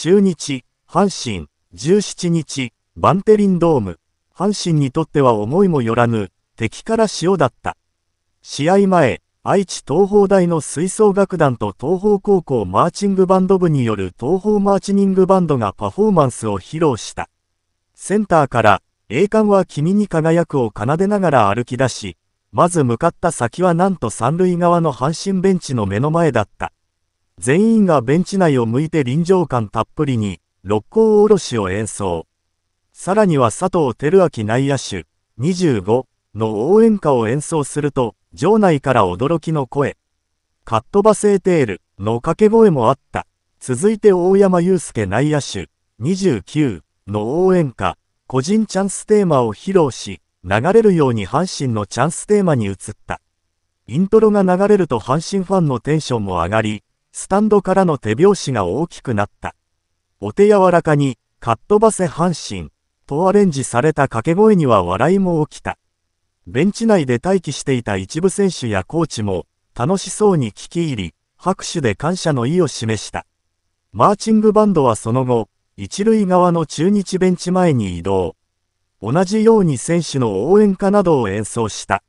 中日、阪神、17日、バンテリンドーム、阪神にとっては思いもよらぬ、敵から塩だった。試合前、愛知東邦大の吹奏楽団と東邦高校マーチングバンド部による東邦マーチニングバンドがパフォーマンスを披露した。センターから、栄冠は君に輝くを奏でながら歩き出し、まず向かった先はなんと三塁側の阪神ベンチの目の前だった。全員がベンチ内を向いて臨場感たっぷりに、六甲おろしを演奏。さらには佐藤輝明内野手、25の応援歌を演奏すると、場内から驚きの声。カットバセーテールの掛け声もあった。続いて大山祐介内野手、29の応援歌、個人チャンステーマを披露し、流れるように阪神のチャンステーマに移った。イントロが流れると阪神ファンのテンションも上がり、スタンドからの手拍子が大きくなった。お手柔らかに、かっ飛ばせ阪神、とアレンジされた掛け声には笑いも起きた。ベンチ内で待機していた一部選手やコーチも、楽しそうに聞き入り、拍手で感謝の意を示した。マーチングバンドはその後、一塁側の中日ベンチ前に移動。同じように選手の応援歌などを演奏した。